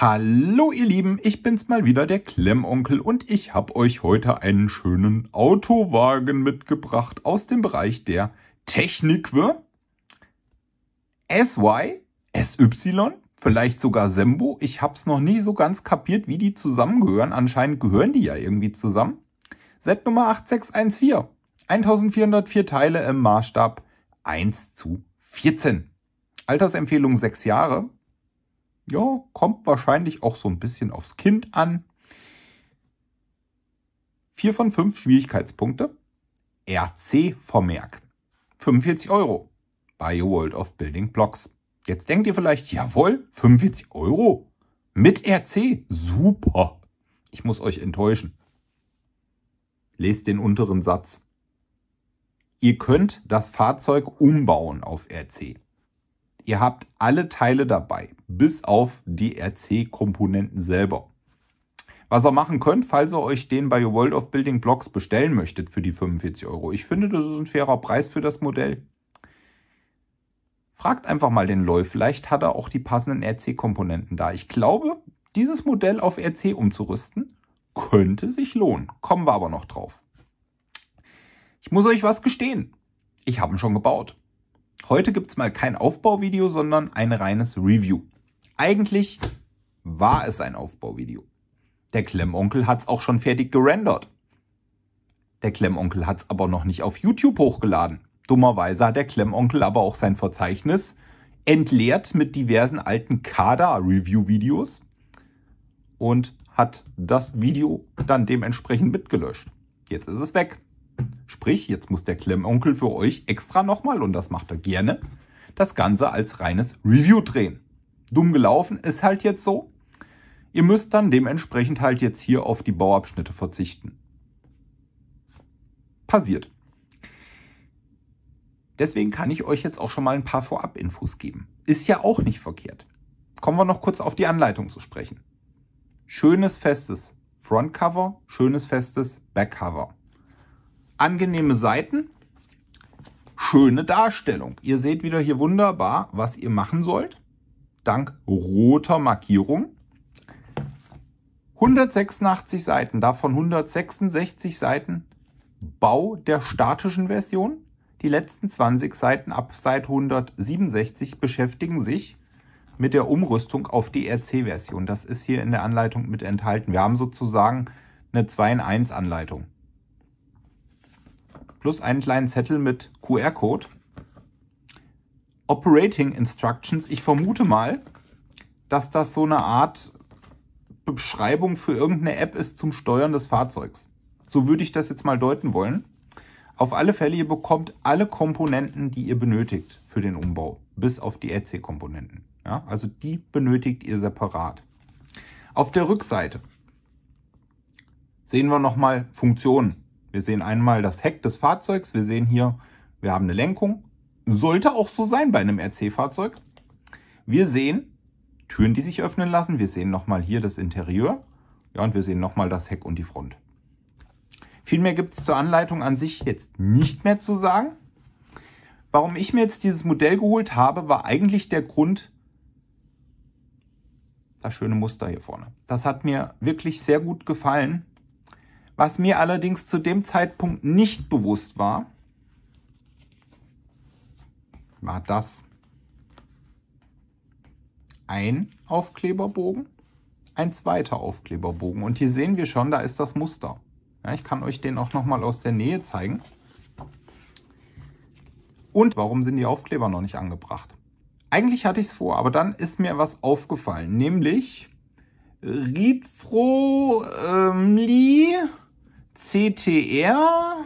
Hallo ihr Lieben, ich bin's mal wieder, der Klemmonkel und ich habe euch heute einen schönen Autowagen mitgebracht aus dem Bereich der Technikwe, SY, SY, vielleicht sogar Sembo. Ich hab's noch nie so ganz kapiert, wie die zusammengehören. Anscheinend gehören die ja irgendwie zusammen. Set Nummer 8614, 1404 Teile im Maßstab 1 zu 14. Altersempfehlung 6 Jahre, ja, kommt wahrscheinlich auch so ein bisschen aufs Kind an. Vier von fünf Schwierigkeitspunkte. RC-Vermerk. 45 Euro. BioWorld of Building Blocks. Jetzt denkt ihr vielleicht, jawohl, 45 Euro. Mit RC. Super. Ich muss euch enttäuschen. Lest den unteren Satz. Ihr könnt das Fahrzeug umbauen auf RC. Ihr habt alle Teile dabei, bis auf die RC-Komponenten selber. Was ihr machen könnt, falls ihr euch den bei World of Building Blocks bestellen möchtet für die 45 Euro. Ich finde, das ist ein fairer Preis für das Modell. Fragt einfach mal den LOL, vielleicht hat er auch die passenden RC-Komponenten da. Ich glaube, dieses Modell auf RC umzurüsten, könnte sich lohnen. Kommen wir aber noch drauf. Ich muss euch was gestehen. Ich habe ihn schon gebaut. Heute gibt es mal kein Aufbauvideo, sondern ein reines Review. Eigentlich war es ein Aufbauvideo. Der Klemmonkel hat es auch schon fertig gerendert. Der Klemmonkel hat es aber noch nicht auf YouTube hochgeladen. Dummerweise hat der Klemmonkel aber auch sein Verzeichnis entleert mit diversen alten Kader-Review-Videos und hat das Video dann dementsprechend mitgelöscht. Jetzt ist es weg. Sprich, jetzt muss der Klemmonkel für euch extra nochmal, und das macht er gerne, das Ganze als reines Review drehen. Dumm gelaufen ist halt jetzt so. Ihr müsst dann dementsprechend halt jetzt hier auf die Bauabschnitte verzichten. Passiert. Deswegen kann ich euch jetzt auch schon mal ein paar Vorab-Infos geben. Ist ja auch nicht verkehrt. Kommen wir noch kurz auf die Anleitung zu sprechen. Schönes festes Frontcover, schönes festes Backcover angenehme Seiten, schöne Darstellung. Ihr seht wieder hier wunderbar, was ihr machen sollt, dank roter Markierung. 186 Seiten, davon 166 Seiten Bau der statischen Version. Die letzten 20 Seiten ab Seite 167 beschäftigen sich mit der Umrüstung auf die RC-Version. Das ist hier in der Anleitung mit enthalten. Wir haben sozusagen eine 2 in 1 Anleitung plus einen kleinen Zettel mit QR-Code. Operating Instructions, ich vermute mal, dass das so eine Art Beschreibung für irgendeine App ist zum Steuern des Fahrzeugs. So würde ich das jetzt mal deuten wollen. Auf alle Fälle, ihr bekommt alle Komponenten, die ihr benötigt für den Umbau, bis auf die EC-Komponenten. Ja, also die benötigt ihr separat. Auf der Rückseite sehen wir nochmal Funktionen. Wir sehen einmal das Heck des Fahrzeugs. Wir sehen hier, wir haben eine Lenkung. Sollte auch so sein bei einem RC-Fahrzeug. Wir sehen Türen, die sich öffnen lassen. Wir sehen nochmal hier das Interieur. Ja, und wir sehen nochmal das Heck und die Front. Viel mehr gibt es zur Anleitung an sich jetzt nicht mehr zu sagen. Warum ich mir jetzt dieses Modell geholt habe, war eigentlich der Grund, das schöne Muster hier vorne. Das hat mir wirklich sehr gut gefallen. Was mir allerdings zu dem Zeitpunkt nicht bewusst war, war das ein Aufkleberbogen, ein zweiter Aufkleberbogen. Und hier sehen wir schon, da ist das Muster. Ja, ich kann euch den auch nochmal aus der Nähe zeigen. Und warum sind die Aufkleber noch nicht angebracht? Eigentlich hatte ich es vor, aber dann ist mir was aufgefallen, nämlich Riedfro ähm, Lee CTR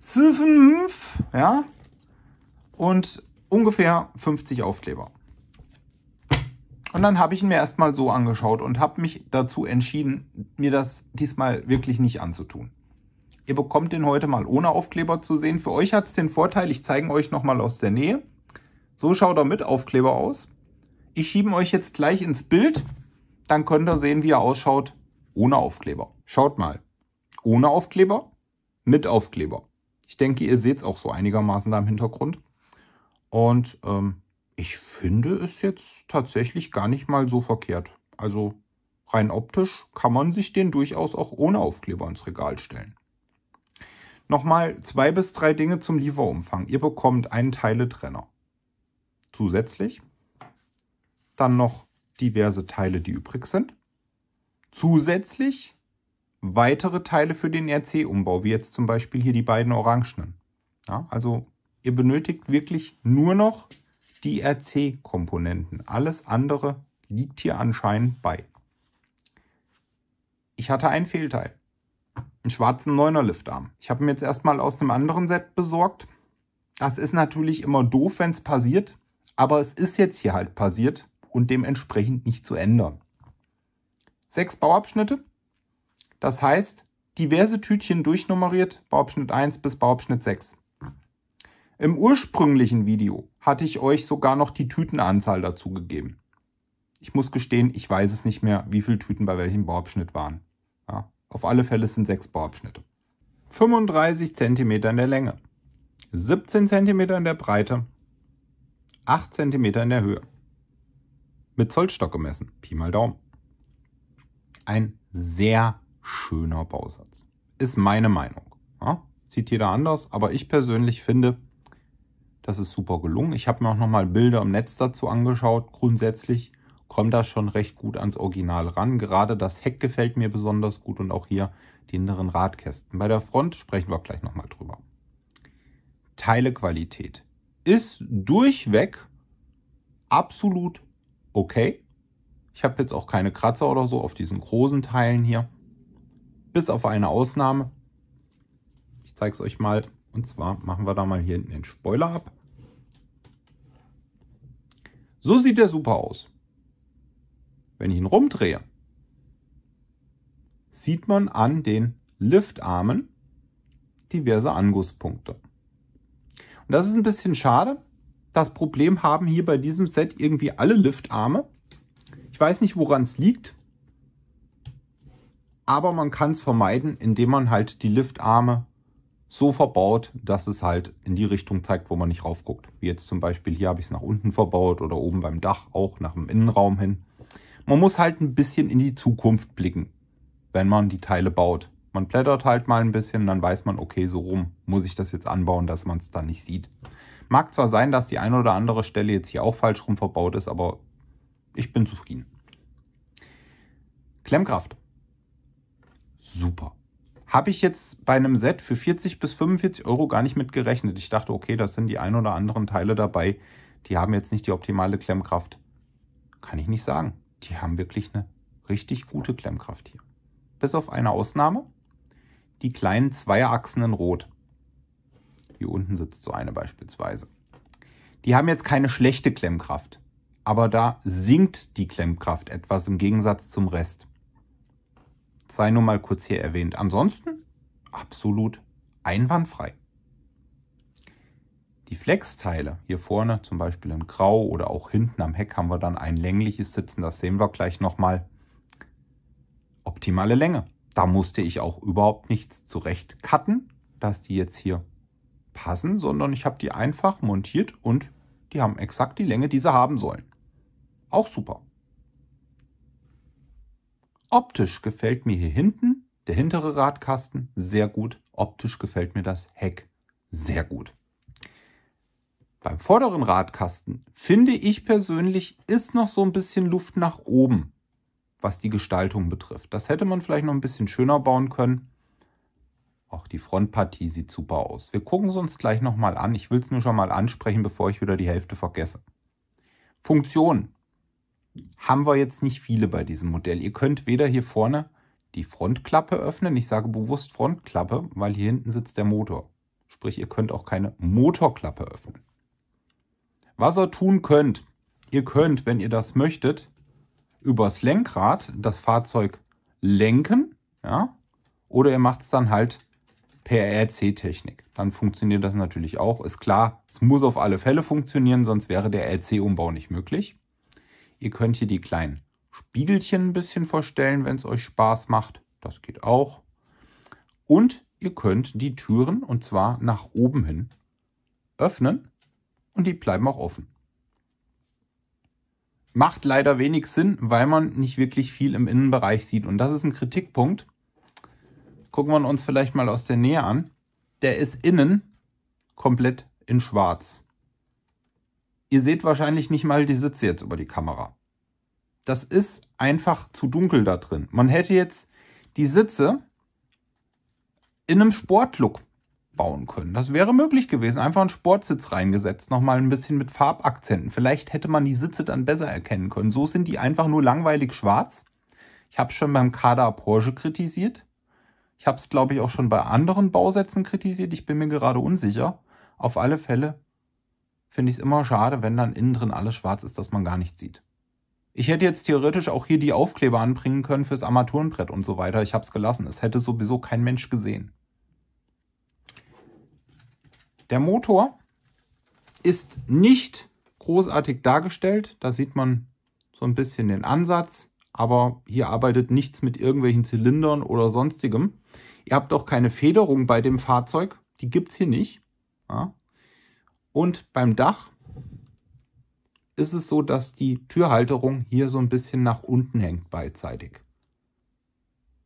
5, ja, und ungefähr 50 Aufkleber. Und dann habe ich ihn mir erstmal so angeschaut und habe mich dazu entschieden, mir das diesmal wirklich nicht anzutun. Ihr bekommt den heute mal ohne Aufkleber zu sehen. Für euch hat es den Vorteil, ich zeige euch nochmal aus der Nähe. So schaut er mit Aufkleber aus. Ich schiebe euch jetzt gleich ins Bild, dann könnt ihr sehen, wie er ausschaut ohne Aufkleber. Schaut mal ohne Aufkleber, mit Aufkleber. Ich denke, ihr seht es auch so einigermaßen da im Hintergrund. Und ähm, ich finde es jetzt tatsächlich gar nicht mal so verkehrt. Also rein optisch kann man sich den durchaus auch ohne Aufkleber ins Regal stellen. Nochmal zwei bis drei Dinge zum Lieferumfang. Ihr bekommt einen Teiletrenner. Zusätzlich dann noch diverse Teile, die übrig sind. Zusätzlich weitere Teile für den RC-Umbau, wie jetzt zum Beispiel hier die beiden orangenen. Ja, also ihr benötigt wirklich nur noch die RC-Komponenten. Alles andere liegt hier anscheinend bei. Ich hatte ein Fehlteil, einen schwarzen 9er Liftarm. Ich habe ihn jetzt erstmal aus einem anderen Set besorgt. Das ist natürlich immer doof, wenn es passiert, aber es ist jetzt hier halt passiert und dementsprechend nicht zu ändern. Sechs Bauabschnitte, das heißt, diverse Tütchen durchnummeriert, Bauabschnitt 1 bis Bauabschnitt 6. Im ursprünglichen Video hatte ich euch sogar noch die Tütenanzahl dazu gegeben. Ich muss gestehen, ich weiß es nicht mehr, wie viele Tüten bei welchem Bauabschnitt waren. Ja, auf alle Fälle sind sechs Bauabschnitte. 35 cm in der Länge, 17 cm in der Breite, 8 cm in der Höhe. Mit Zollstock gemessen, Pi mal Daumen. Ein sehr schöner Bausatz. Ist meine Meinung. Ja? Sieht jeder anders, aber ich persönlich finde, das ist super gelungen. Ich habe mir auch nochmal Bilder im Netz dazu angeschaut. Grundsätzlich kommt das schon recht gut ans Original ran. Gerade das Heck gefällt mir besonders gut und auch hier die inneren Radkästen. Bei der Front sprechen wir gleich nochmal drüber. Teilequalität ist durchweg absolut okay. Ich habe jetzt auch keine Kratzer oder so auf diesen großen Teilen hier bis auf eine Ausnahme. Ich zeige es euch mal. Und zwar machen wir da mal hier hinten den Spoiler ab. So sieht der super aus. Wenn ich ihn rumdrehe, sieht man an den Liftarmen diverse Angusspunkte. Und das ist ein bisschen schade. Das Problem haben hier bei diesem Set irgendwie alle Liftarme. Ich weiß nicht, woran es liegt aber man kann es vermeiden, indem man halt die Liftarme so verbaut, dass es halt in die Richtung zeigt, wo man nicht raufguckt. Wie jetzt zum Beispiel hier habe ich es nach unten verbaut oder oben beim Dach auch nach dem Innenraum hin. Man muss halt ein bisschen in die Zukunft blicken, wenn man die Teile baut. Man blättert halt mal ein bisschen, dann weiß man, okay, so rum muss ich das jetzt anbauen, dass man es dann nicht sieht. Mag zwar sein, dass die eine oder andere Stelle jetzt hier auch falsch rum verbaut ist, aber ich bin zufrieden. Klemmkraft super. Habe ich jetzt bei einem Set für 40 bis 45 Euro gar nicht mit gerechnet. Ich dachte, okay, das sind die ein oder anderen Teile dabei. Die haben jetzt nicht die optimale Klemmkraft. Kann ich nicht sagen. Die haben wirklich eine richtig gute Klemmkraft hier. Bis auf eine Ausnahme. Die kleinen Zweierachsen in Rot. Hier unten sitzt so eine beispielsweise. Die haben jetzt keine schlechte Klemmkraft. Aber da sinkt die Klemmkraft etwas im Gegensatz zum Rest sei nur mal kurz hier erwähnt. Ansonsten absolut einwandfrei. Die Flexteile, hier vorne zum Beispiel in Grau oder auch hinten am Heck haben wir dann ein längliches Sitzen, das sehen wir gleich nochmal. Optimale Länge. Da musste ich auch überhaupt nichts zurecht cutten, dass die jetzt hier passen, sondern ich habe die einfach montiert und die haben exakt die Länge, die sie haben sollen. Auch super. Optisch gefällt mir hier hinten der hintere Radkasten sehr gut. Optisch gefällt mir das Heck sehr gut. Beim vorderen Radkasten finde ich persönlich ist noch so ein bisschen Luft nach oben, was die Gestaltung betrifft. Das hätte man vielleicht noch ein bisschen schöner bauen können. Auch die Frontpartie sieht super aus. Wir gucken es uns gleich nochmal an. Ich will es nur schon mal ansprechen, bevor ich wieder die Hälfte vergesse. Funktion haben wir jetzt nicht viele bei diesem Modell. Ihr könnt weder hier vorne die Frontklappe öffnen, ich sage bewusst Frontklappe, weil hier hinten sitzt der Motor. Sprich, ihr könnt auch keine Motorklappe öffnen. Was ihr tun könnt, ihr könnt, wenn ihr das möchtet, übers Lenkrad das Fahrzeug lenken, ja, oder ihr macht es dann halt per RC-Technik. Dann funktioniert das natürlich auch. Ist klar, es muss auf alle Fälle funktionieren, sonst wäre der RC-Umbau nicht möglich. Ihr könnt hier die kleinen Spiegelchen ein bisschen verstellen, wenn es euch Spaß macht. Das geht auch. Und ihr könnt die Türen, und zwar nach oben hin, öffnen und die bleiben auch offen. Macht leider wenig Sinn, weil man nicht wirklich viel im Innenbereich sieht. Und das ist ein Kritikpunkt. Gucken wir uns vielleicht mal aus der Nähe an. Der ist innen komplett in schwarz. Ihr seht wahrscheinlich nicht mal die Sitze jetzt über die Kamera. Das ist einfach zu dunkel da drin. Man hätte jetzt die Sitze in einem Sportlook bauen können. Das wäre möglich gewesen. Einfach einen Sportsitz reingesetzt, nochmal ein bisschen mit Farbakzenten. Vielleicht hätte man die Sitze dann besser erkennen können. So sind die einfach nur langweilig schwarz. Ich habe es schon beim Kader Porsche kritisiert. Ich habe es, glaube ich, auch schon bei anderen Bausätzen kritisiert. Ich bin mir gerade unsicher. Auf alle Fälle finde ich es immer schade, wenn dann innen drin alles schwarz ist, dass man gar nichts sieht. Ich hätte jetzt theoretisch auch hier die Aufkleber anbringen können fürs Armaturenbrett und so weiter. Ich habe es gelassen. Es hätte sowieso kein Mensch gesehen. Der Motor ist nicht großartig dargestellt. Da sieht man so ein bisschen den Ansatz. Aber hier arbeitet nichts mit irgendwelchen Zylindern oder sonstigem. Ihr habt auch keine Federung bei dem Fahrzeug. Die gibt es hier nicht. Ja. Und beim Dach ist es so, dass die Türhalterung hier so ein bisschen nach unten hängt beidseitig.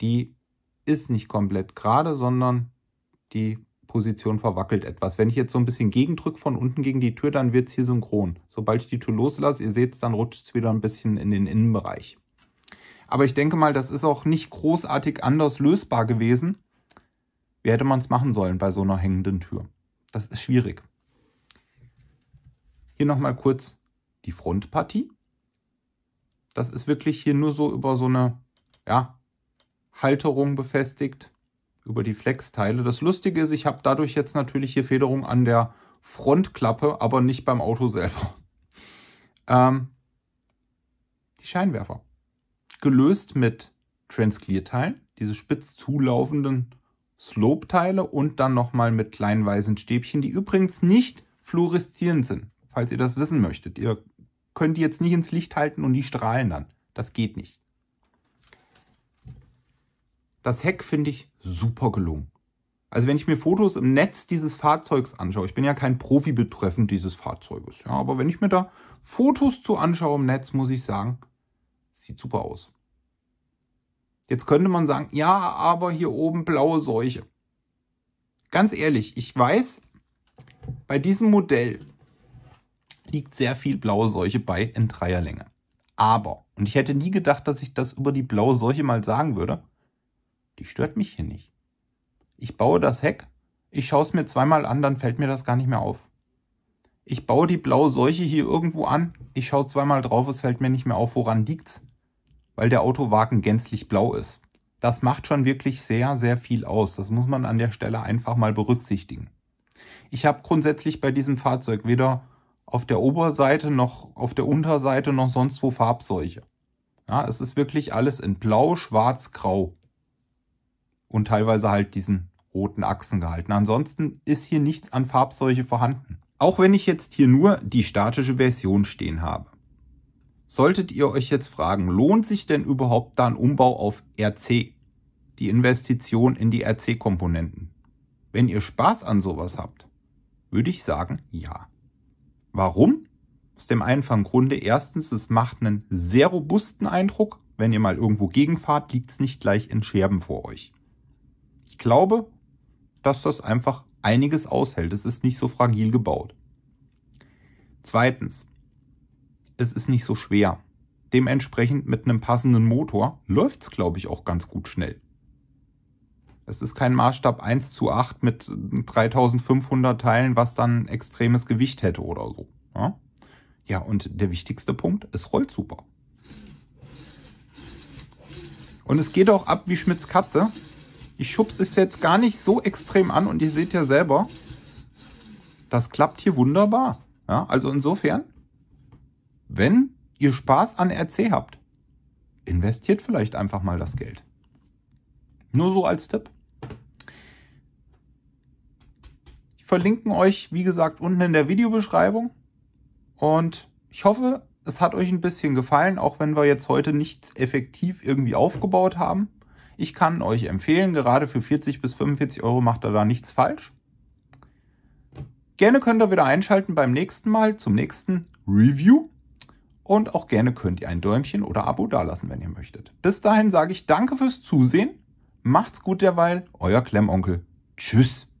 Die ist nicht komplett gerade, sondern die Position verwackelt etwas. Wenn ich jetzt so ein bisschen gegendrücke von unten gegen die Tür, dann wird es hier synchron. Sobald ich die Tür loslasse, ihr seht es, dann rutscht es wieder ein bisschen in den Innenbereich. Aber ich denke mal, das ist auch nicht großartig anders lösbar gewesen. Wie hätte man es machen sollen bei so einer hängenden Tür? Das ist schwierig. Hier nochmal kurz die Frontpartie. Das ist wirklich hier nur so über so eine ja, Halterung befestigt, über die Flexteile. Das Lustige ist, ich habe dadurch jetzt natürlich hier Federung an der Frontklappe, aber nicht beim Auto selber. Ähm, die Scheinwerfer. Gelöst mit Transclear-Teilen, diese spitz zulaufenden Slope-Teile und dann nochmal mit kleinen weißen Stäbchen, die übrigens nicht fluoreszierend sind falls ihr das wissen möchtet. Ihr könnt die jetzt nicht ins Licht halten und die strahlen dann. Das geht nicht. Das Heck finde ich super gelungen. Also wenn ich mir Fotos im Netz dieses Fahrzeugs anschaue, ich bin ja kein Profi betreffend dieses Fahrzeuges, ja, aber wenn ich mir da Fotos zu anschaue im Netz, muss ich sagen, sieht super aus. Jetzt könnte man sagen, ja, aber hier oben blaue Seuche. Ganz ehrlich, ich weiß, bei diesem Modell liegt sehr viel blaue Seuche bei in Dreierlänge. Aber, und ich hätte nie gedacht, dass ich das über die blaue Seuche mal sagen würde, die stört mich hier nicht. Ich baue das Heck, ich schaue es mir zweimal an, dann fällt mir das gar nicht mehr auf. Ich baue die blaue Seuche hier irgendwo an, ich schaue zweimal drauf, es fällt mir nicht mehr auf, woran liegt's? Weil der Autowagen gänzlich blau ist. Das macht schon wirklich sehr, sehr viel aus. Das muss man an der Stelle einfach mal berücksichtigen. Ich habe grundsätzlich bei diesem Fahrzeug weder auf der Oberseite noch, auf der Unterseite noch sonst wo Farbseuche. Ja, es ist wirklich alles in Blau, Schwarz, Grau. Und teilweise halt diesen roten Achsen gehalten. Ansonsten ist hier nichts an Farbseuche vorhanden. Auch wenn ich jetzt hier nur die statische Version stehen habe. Solltet ihr euch jetzt fragen, lohnt sich denn überhaupt da ein Umbau auf RC? Die Investition in die RC-Komponenten. Wenn ihr Spaß an sowas habt, würde ich sagen, ja. Warum? Aus dem einfachen Grunde, erstens, es macht einen sehr robusten Eindruck. Wenn ihr mal irgendwo gegenfahrt, liegt es nicht gleich in Scherben vor euch. Ich glaube, dass das einfach einiges aushält. Es ist nicht so fragil gebaut. Zweitens, es ist nicht so schwer. Dementsprechend mit einem passenden Motor läuft es, glaube ich, auch ganz gut schnell. Es ist kein Maßstab 1 zu 8 mit 3500 Teilen, was dann extremes Gewicht hätte oder so. Ja, ja und der wichtigste Punkt, es rollt super. Und es geht auch ab wie Schmitz Katze. Ich schubse es jetzt gar nicht so extrem an und ihr seht ja selber, das klappt hier wunderbar. Ja, also insofern, wenn ihr Spaß an RC habt, investiert vielleicht einfach mal das Geld. Nur so als Tipp. verlinken euch, wie gesagt, unten in der Videobeschreibung. Und ich hoffe, es hat euch ein bisschen gefallen, auch wenn wir jetzt heute nichts effektiv irgendwie aufgebaut haben. Ich kann euch empfehlen, gerade für 40 bis 45 Euro macht er da nichts falsch. Gerne könnt ihr wieder einschalten beim nächsten Mal zum nächsten Review. Und auch gerne könnt ihr ein Däumchen oder Abo dalassen, wenn ihr möchtet. Bis dahin sage ich danke fürs Zusehen. Macht's gut derweil, euer Klemmonkel. Tschüss.